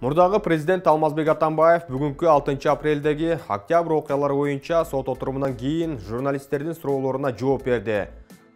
мурдагы президент алмазбек атамбаев бүгүнкү 6 апрелдеги октябрь окуялары боюнча сот отурумунан кийин журналисттердин суроолоруна жооп берди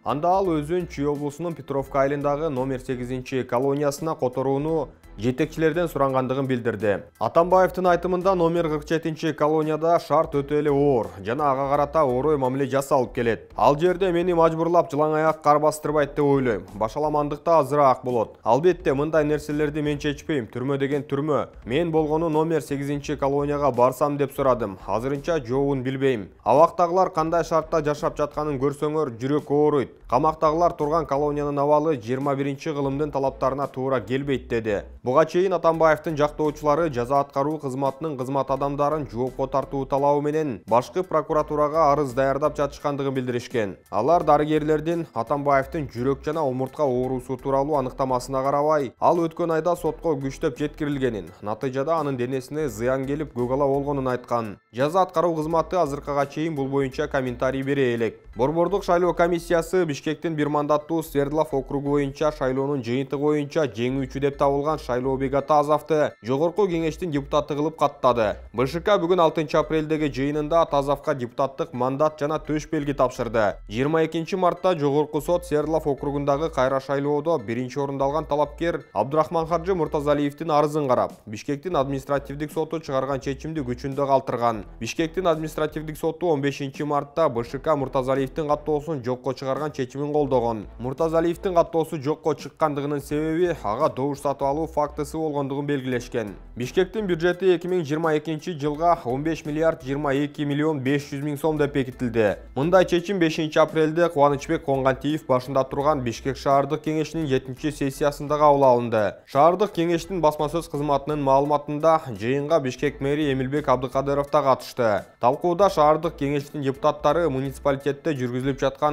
анда ал өзүн чүй облусунун петровка айылындагы номер 8 колониясына которууну жетекчилерден сурангандыгын билдирди атамбаевдин айтымында номер кырк жетинчи колонияда шарт өтө эле оор жана ага карата орой мамиле жасалып келет ал жерде мени мажбурлап жылаңаяк кар бастырбайт деп ойлойм башаламандык да азыраак болот албетте мындай нерселерди мен чечпейм түрмө деген түрмө мен болгону номер сегизинчи колонияга барсам деп сурадым азырынча жообун билбейм абактагылар кандай шартта жашап жатканын көрсөңөр жүрөк ооруйт камактагылар турган колониянын абалы жыйырма биринчи кылымдын талаптарына туура келбейт деди буга чейин атамбаевдин жактоочулары жаза аткаруу кызматынын кызмат адамдарын жоопко тартуу талабы менен башкы прокуратурага арыз даярдап жатышкандыгын билдиришкен алар дарыгерлердин атамбаевдин жүрөк жана омуртка оорусу тууралуу аныктамасына карабай ал өткөн айда сотко күчтөп жеткирилгенин натыйжада анын денесине зыян келип көк ала болгонун айткан жаза аткаруу кызматы азыркыга чейин бул боюнча комментарий бере элек борбордук шайлоо комиссиясы бишкектин бир мандаттуу свердлов округу боюнча шайлоонун жыйынтыгы боюнча жеңүүчү деп табылган шайлообек атаазовду жогорку кеңештин депутаты кылып қаттады бшк бүгін 6 апрелдеги жыйынында Атазавқа депутаттық мандат жана төш белгі тапшырды 22 мартта жогорку сот серлов округындағы Қайра шайлоодо биринчи орунду алган талапкер Абдурахман хаджы муртазалиевдин арызын қарап, бишкектин административдик соту шығарған чечімді күчүндө қалтырған бишкектин административдик соту 15 мартта бшк муртазалиевдин каттоосун жокко шығарған чечимин колдогон муртазалиевдин каттоосу жокко чыккандыгынын себеби ага добуш сатып алуу фактысы олғандығын белгілешкен. Бишкектің бюджеті 2022 жылға 15 миллиард 22 миллион 500 миң сом пекетілді. Мұндай мындай 5 апрелді Қуанычбек конгантиев башында тұрған бишкек шағардық кенешінің 7 сессиясында кабыл алынды Шағардық кенешінің басмасыз қызматының малыматында жейінға бишкек мэри Емілбек Абдықадыровта да катышты талкууда шаардык депутаттары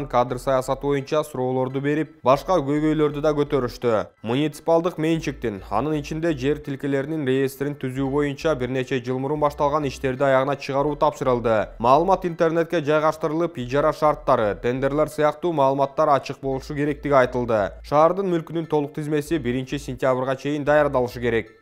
кадр саясаты беріп башқа көйгөйлерді да Муниципалдық анын ичинде жер тилкелеринин реестрин түзүү боюнча бир нече жыл мурун башталган иштерди аягына чыгаруу тапшырылды маалымат интернетке жайгаштырылып ижара шарттары тендерлер сыяктуу маалыматтар ачык болушу керектиги айтылды шаардын мүлкүнүн толук тизмеси 1 сентябрга чейин даярдалышы керек